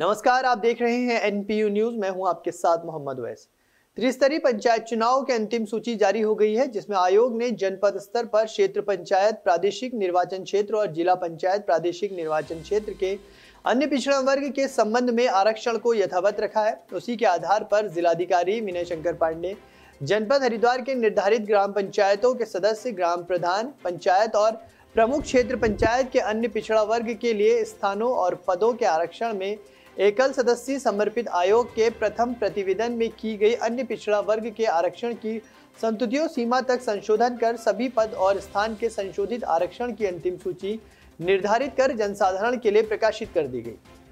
नमस्कार आप देख रहे हैं एनपीयू न्यूज मैं हूं आपके साथ मोहम्मद वैस त्रिस्तरीय पंचायत चुनाव के अंतिम सूची जारी हो गई है जिसमें आयोग ने जनपद स्तर पर क्षेत्र पंचायत प्रादेशिक निर्वाचन क्षेत्र और जिला पंचायत प्रादेशिक निर्वाचन क्षेत्र के अन्य पिछड़ा वर्ग के संबंध में आरक्षण को यथावत रखा है उसी के आधार पर जिलाधिकारी विनय शंकर पांडे जनपद हरिद्वार के निर्धारित ग्राम पंचायतों के सदस्य ग्राम प्रधान पंचायत और प्रमुख क्षेत्र पंचायत के अन्य पिछड़ा वर्ग के लिए स्थानों और पदों के आरक्षण में एकल सदस्यीय समर्पित आयोग के प्रथम प्रतिवेदन में की गई अन्य पिछड़ा वर्ग के आरक्षण की संतुतियों सीमा तक संशोधन कर सभी पद और स्थान के संशोधित आरक्षण की अंतिम सूची निर्धारित कर जनसाधारण के लिए प्रकाशित कर दी गई